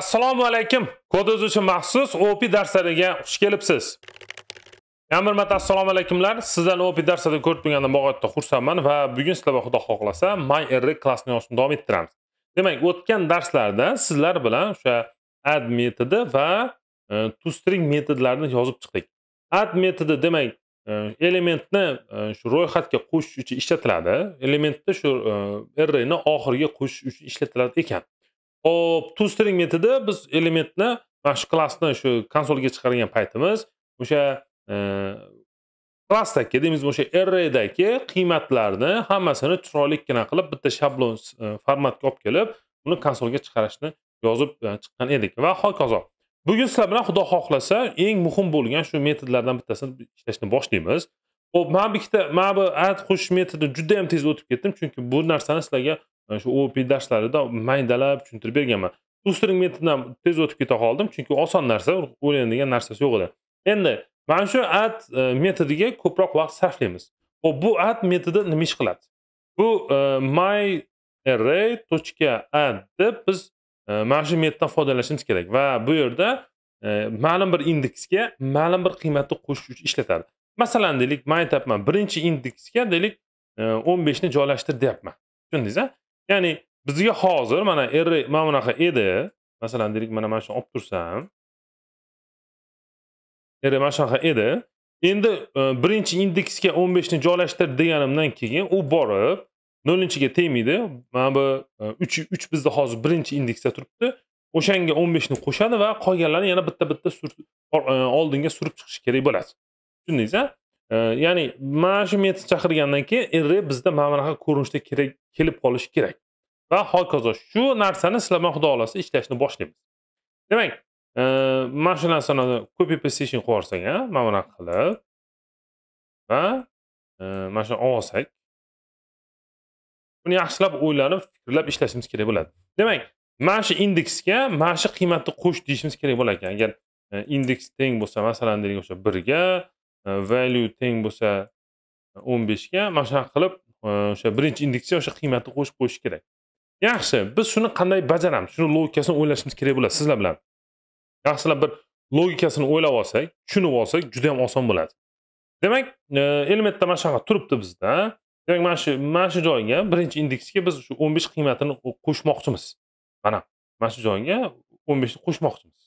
assalomu alaykum kod o'zuvchi maxsus op darslariga xush kelibsiz yana bir marta assalomu alaykumlar sizlarni op darsida ko'rib turganimdan bag'oyatda xursandman va bugun sizlar bilan xudo xohlasa myr klassini yo'nalishni davom ettiramiz demak o'tgan darslarda sizlar bilan o'sha add metodi va e, toString metodlarini yozib chiqdik add metodi demak e, elementni e, shu ro'yxatga qo'shish uchun ishlatiladi elementni shu arrayni oxiriga qo'shish uchun ishlatiladi ekan Hop, to string metodi biz elementni mana shu klassni shu konsolga chiqargan paytimiz o'sha klassdagi e, deymizmi o'sha arraydagi qiymatlarni hammasini chiroylikgina qilib bitta shablon e, formatga olib kelib uni konsolga chiqarishni yozib e, chiqqan edik va hokazo bugun sizlar bilan xudo xohlasa eng muhim bo'lgan shu metodlardan bittasini ishlashni boshlaymiz ho'p man bu ikkita mana bu ad qo'shish metodini judayam tez o'tib ketdim chunki bu narsani sizlarga mana shu op pdashlarida maydalab tushuntirib berganman to'stiring metoddan tez o'tib keta qoldim chunki oson narsa o'rganadigan narsasi yo'q edi endi mana shu ad e, metodiga ko'proq vaqt sarflaymiz hop bu ad metodi nima ish qiladi bu e, my array точка ad deb biz e, mana shu metoddan foydalanishimiz kerak va bu yerda ma'lum bir indeksga ma'lum bir qiymatni qo'shish uchun ishlatadi masalan deylik man aytyapman birinchi indeksga deylik o'n beshni joylashtir deyapman tushundingiz ya'ni bizga hozir mana r mana bunaqa edi masalan deylik mana mana shuni olib tursam r mana shunaqa edi endi e, birinchi indeksga o'n beshni joylashtir deganimdan keyin u borib inchiga tegmaydi mana bu e, uch uch bizda hozir birinchi indeksda turibdi o'shanga o'n beshni qo'shadi va qolganlarni yana bitta bitta e, oldinga surib chiqish kerak bo'ladi tushundingiz a ya'ni mana shu metod chaqirgandan keyin re bizda mana bunaqa ko'rinishda kelib qolishi kerak va hokazo shu narsani sizlar bilan xudo xohlasa ishlashni boshlaymiz demak e, mana shu narsani copy paste qilib yuborsak mana bunaqa qilib va e, mana shuni olsak buni yaxshilab o'ylanib fikrlab ishlashimiz kerak bo'ladi demak mana shu indeksga mana shu qiymatni qo'sh deyishimiz kerak bo'lar ekan agar e, indeks teng bo'lsa masalan deylik o'sha birga Э, value teng bo'lsa e, o'n beshga mana shunaqa qilib e, o'sha birinchi indeksga o'sha qiymatni qo'shib qo'yish kerak yaxshi biz shuni qanday bajaramiz shuni logikasini o'ylashimiz kerak bo'ladi sizlar bilan yaxshilab bir logikasini o'ylab olsak tushunib olsak juda yam oson bo'ladi demak elementda mana shunaqa turibdi bizda demak mana shu mana shu joyga birinchi indeksga biz shu o'n besh qiymatini qo'shmoqchimiz mana mana shu joyga o'n beshni qo'shmoqchimiz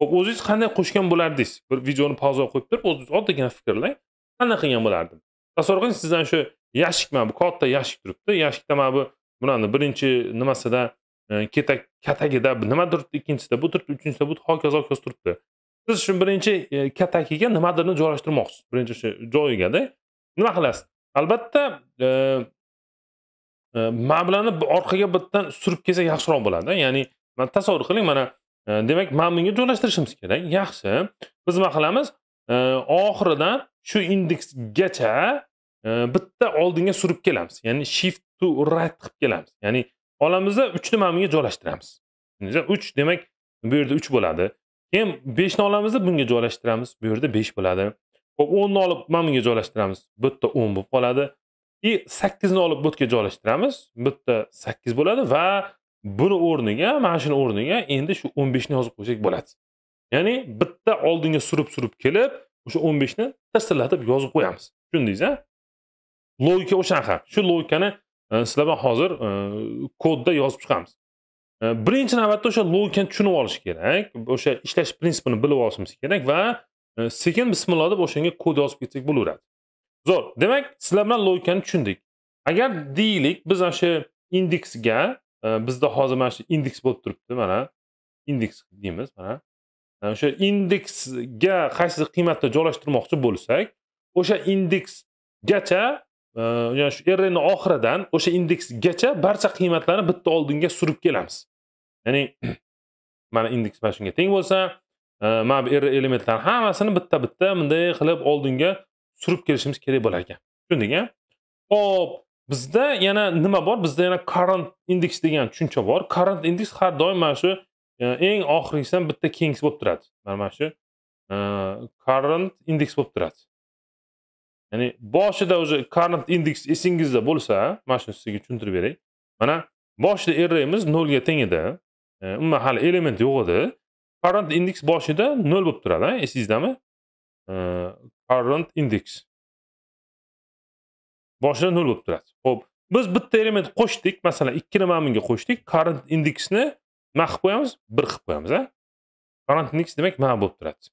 ho'p o'zingiz qanday qo'shgan bo'lardingiz bir videoni pauza qo'yib turib o'zingiz oddiygina fikrlang qanday qilgan bo'lardim tasavvur qiling sizdan shu yashik mana bu katta yashik turibdi yashikda mana bu bunani birinchi nimasida e, ketak katagida nima turibdi ikkinchisida bu turibdi uchinchisida bu hokazo hokazo turibdi siz shu birinchi e, katakiga nimadirni joylashtirmoqchisiz birinchi shu joyigada nima qilasiz albatta e, mablarni orqaga bittan surib kelsak yaxshiroq bo'ladi ya'ni tasavvur qiling mana Э, demak mana bunga joylashtirishimiz kerak yaxshi biz nima qilamiz э, oxiridan shu indeksgacha э, bitta oldinga surib kelamiz ya'ni shift to right qilib kelamiz ya'ni olamizda uchni mana bunga joylashtiramiz uch demak bu yerda uch bo'ladi keyin beshni olamizda bunga joylashtiramiz bu yerda besh bo'ladi ho'p o'nni olib mana bunga joylashtiramiz bu yerda o'n bo'lib qoladi и sakkizni olib bu yerga joylashtiramiz bitta sakkiz bo'ladi va buni o'rniga mana shuni o'rniga endi shu o'n beshni yozib qo'ysak bo'ladi ya'ni bitta oldinga surib surib kelib o'sha o'n beshni tirsillatib yozib qo'yamiz tushundingiz a logika o'shanaqa shu logikani e, sizlar bilan hozir e, kodda yozib chiqamiz e, birinchi navbatda o'sha logikani tushunib olish kerak o'sha ishlash prinsipini bilib olishimiz kerak va sekin bismillah deb o'shanga kod yozib ketsak bo'laveradi zo'r demak sizlar bilan logikani tushundik agar deylik biz ana shu indeksga bizda hozir mana shu indeks bo'lib turibdi mana indeks deymiz mana o'sha indeksga qaysi qiymatni joylashtirmoqchi bo'lsak o'sha indeksgacha shu rni oxiridan o'sha indeksgacha barcha qiymatlarni bitta oldinga surib kelamiz ya'ni mana indeks mana shunga teng bo'lsa mana bu r elementlarni hammasini bitta bitta bunday qilib oldinga surib kelishimiz kerak bo'lar ekan tushundik a hop bizda yana nima bor bizda yana current index degan tushuncha bor current index har doim mana shu e, eng oxirgisidan bitta kengisi bo'lib turadi mana shu e, current index bo'lib turadi ya'ni boshida уже current index esingizda bo'lsa mana shuni sizga tushuntirib beray mana boshida erraymiz nolga teng edi umuman hali element yo'q edi current index boshida nol bo'lib turadi esingizdami e, current index boshida nol bo'lib turadi ho'p biz bitta element qo'shdik masalan ikki nima bunga qo'shdik current indeksni nima qilib qo'yamiz bir qilib qo'yamiz a current index demak mana bo'lib turadi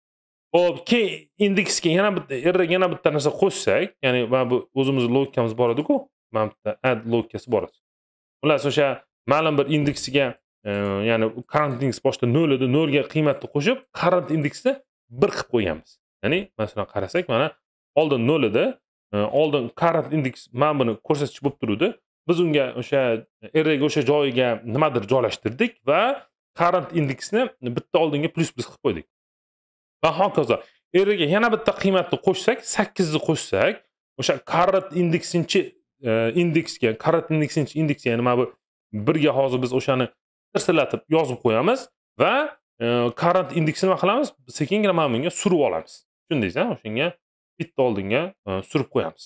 ho'p keyin indeksga yana bitta yana bitta narsa qo'shsak ya'ni mana bu o'zimizni logikamiz bor ediku mana bitta add logikasi bor edi xullas o'sha ma'lum bir indeksiga e, ya'ni current index boshida nol edi nolga qiymatni qo'shib current indeksni bir qilib qo'yganmiz ya'ni masalan qarasak mana oldin nol edi oldin current index mana buni ko'rsatkich bo'lib turuvdi biz unga o'sha erdagi o'sha joyiga nimadir joylashtirdik va current indeksni bitta oldinga plyus biz qilib qo'ydik va hokazo erga yana bitta qiymatni qo'shsak sakkizni qo'shsak o'sha current e, indeksinchi indeksga current indeksinchi indeks ya'ni mana bu birga hozir biz o'shani tirsillatib yozib qo'yamiz va current e, indeksni nima qilamiz sekingina mana bunga surib olamiz tushundingiz a o'shanga bitta oldinga e, surib qo'yamiz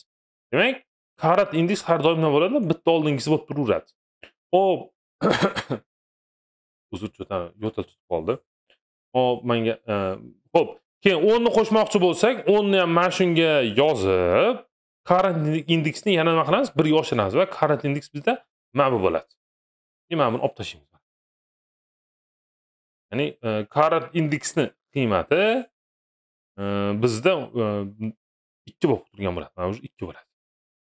demak karat indeks har doim nima bo'ladi bitta oldingisi bo'lib turaveradi hop uzr yo'tal tutib qoldi hop manga ho'p e, keyin o'nni qo'shmoqchi bo'lsak o'nni ham mana shunga yozib karat indeksni yana nima qilamiz birga oshiramiz va karat indeks bizda mana bu bo'ladi mana buni olib tashlaymiz ya'ni karat e, indeksni qiymati bizda ikki bo'lib turgan bo'ladi mana уже ikki bo'ladi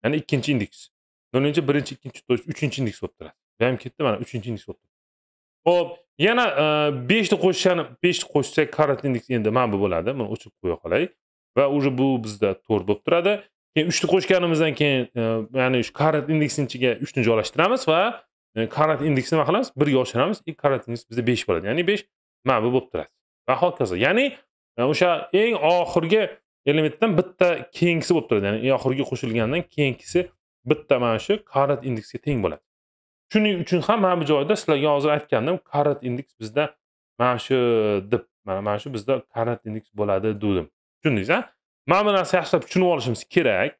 ya'ni ikkinchi indeks nolinchi birinchi ikkinchi то есть uchinchi indeks bo'lib turadi bu ham ketdi mana uchinchi indeks bo'lib turadi ho'p yana beshni qo'shishani beshni qo'shsak karat indeks endi mana bu bo'ladi buni o'chirib qo'ya qolay va уже bu bizda to'rt bo'lib turadi keyin uchni qo'shganimizdan keyin ya'ni shu karat indeksni ichiga uchni joylashtiramiz va karat indeksni nima qilamiz birga oshiramiz karat indeks bizda besh bo'ladi ya'ni besh mana bu bo'lib turadi va hokazo ya'ni o'sha eng oxirgi elementdan bitta keyingisi bo'lib turadi ya'ni oxirgi qo'shilgandan keyingisi bitta mana shu karat indeksga teng bo'ladi shuning uchun ham mana bu joyda sizlarga hozir aytgandim karat indeks bizda mana shu deb mana shu bizda karat indeks bo'ladi dedim tushundingiz a mana bu narsani yaxshilab tushunib olishimiz kerak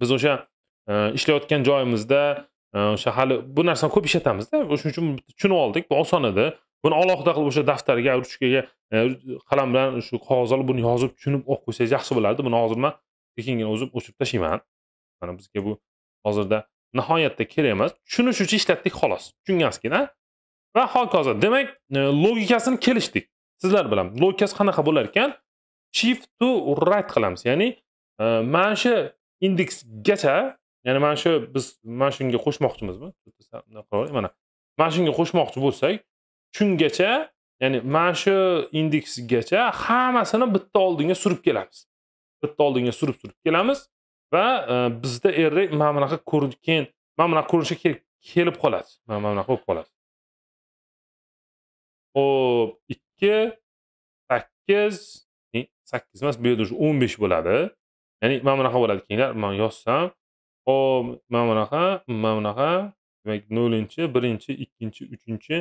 biz o'sha e, ishlayotgan joyimizda e, o'sha hali bu narsani ko'p ishlatamizda o'shaning uchun tushunib oldik bu oson edi buni alohida qilib o'sha daftarga ruchkaga e, qalam bilan shu qog'oz olib buni yozib tushunib o'qib qo'ysangiz yaxshi bo'lardi buni hozir man sekingina o'zim o'chirib tashlayman mana bizga bu hozirda nihoyatda kerak emas tushunish uchun ishlatdik xolos tushungansiz keyin va hokazo demak e, logikasini kelishdik sizlar bilan logikasi qanaqa bo'lar ekan shift to right qilamiz ya'ni e, mana shu indeksgacha ya'ni mana shu biz mana shunga qo'shmoqchimizmi mana shunga qo'shmoqchi bo'lsak kungacha ya'ni mana shu indeksgacha hammasini bitta oldinga surib kelamiz bitta oldinga surib surib kelamiz va e, bizda r mana bunaqa keyin mana bunaqa ko'rinishga kelib qoladi mana bunaqa bo'lib qoladi ho'p ikki sakkiz e, sakkiz emas bu yerda уже o'n besh bo'ladi ya'ni mana bunaqa bo'ladi keyinlar man yozsam hop mana bunaqa mana bunaqa demak nolinchi birinchi ikkinchi uchinchi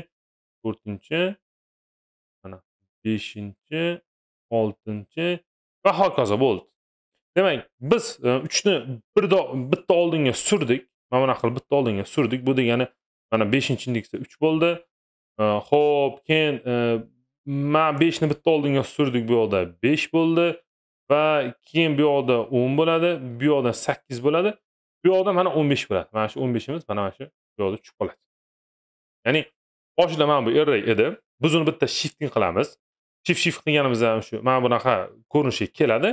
to'rtinchi, mana beshinchi, oltinchi va hokazo bo'ldi. Demak, biz e, uchni birda bitta oldinga surdik. Mana bunaqa qilib bitta oldinga surdik. Bu degani mana 5-indeksda 3 bo'ldi. E, xo'p, keyin e, ma 5 ni bitta oldinga surdik bu yoqda 5 bo'ldi va keyin bu yoqda 10 bo'ladi, bu yoqda 8 bo'ladi. Bu yoqda mana 15 bo'ladi. Mana shu 15imiz mana shu bu yoqda tushib qoladi. Ya'ni boshida mana bu array edi biz uni bitta shifting qilamiz shift shift qilganimizda shu mana bunaqa ko'rinishga keladi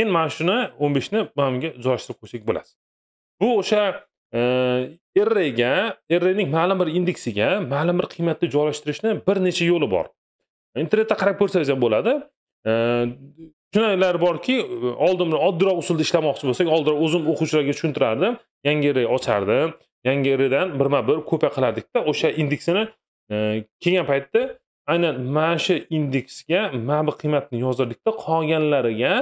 endi mana shuni o'n beshni mana bunga joylashtirib qo'ysak bo'ladi bu o'sha arrayga arrayning ma'lum bir indeksiga ma'lum bir qiymatni joylashtirishni bir necha yo'li bor internetda qarab ko'rsangiz ham bo'ladi shunaqalar borki oldin oddiyroq usulda ishlamoqchi bo'lsak oldinroq o'zim o'quvchilarga tushuntirardim yangi array ochardim yangi arraydan birma bir ko'pay qilardikda o'sha indeksini kelgan paytda aynan mana shu indeksga mana bu qiymatni yozdirdikda qolganlariga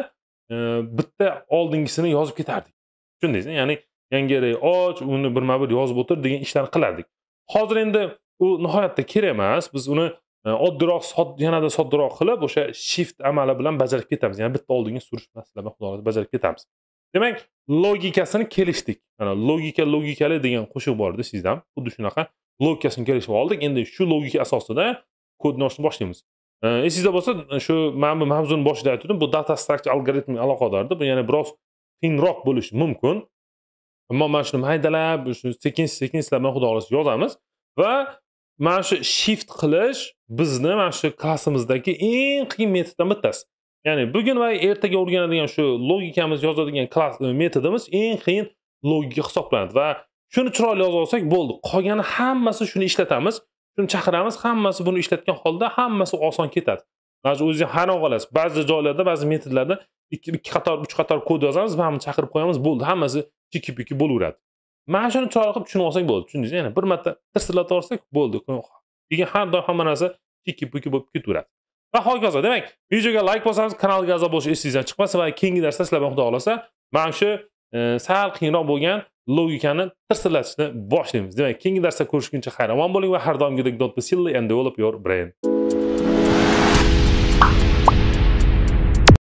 e, bitta oldingisini yozib ketardik tushundingizmi ya'ni yangi array och uni birma bir yozib o'tir degan ishlarni qilardik hozir endi u nihoyatda kerak emas biz uni e, oddiroq yanada soddaroq qilib o'sha shift amali bilan bajarib ketamiz ya'ni bitta oldingi surish masalasi bilan xudo bajarib ketamiz demak logikasini kelishdik mana logika logikali degan qo'shiq bor edi sizda ham xuddi shunaqa logikasini kelishib oldik endi shu logika asosida kodni ochishni boshlaymiz e, esingizda bo'lsa shu man bu mavzuni boshida aytgandim bu data structure algoritmi aloqadorda bu ya'ni biroz qiyinroq bo'lishi mumkin ammo mana shuni maydalab shu sekin sekin sizlar bilan xudo xohlasa yozamiz va mana shu shift qilish bizni mana shu klassimizdagi eng qiyin metoddan bittasi ya'ni bugun va ertaga o'rganadigan shu logikamiz yozadigan klass metodimiz eng qiyin logika hisoblanadi va shuni chiroyli yozib olsak bo'ldi qolgani hammasi shuni ishlatamiz shuni chaqiramiz hammasi buni ishlatgan holda hammasi oson ketadi mana o'zingiz hayron qolasiz ba'zi joylarda ba'zi metodlarda ikki qator uch qator kod yozamiz hammani chaqirib qo'yamiz bo'ldi hammasi chiki puki bo'laveradi mana shuni chiroyli qilib tushunib olsak bo'ldi tushundingiz ya'ni bir marta tirsillatib yuborsak bo'ldi lekin har doim hamma narsa chiki puki bo'lib ketaveradi va hokazo demak videoga layk bosamiz kanalga a'zo bo'lish esingizdan chiqmasin va keyingi darsda sizlar bilan xudo xohlasa mana shu e, sal qiyinroq bo'lgan logikani tirsillatishni boshlaymiz demak keyingi darsda ko'rishguncha hayravon bo'ling va har doimgidek don't be silly and develop your brain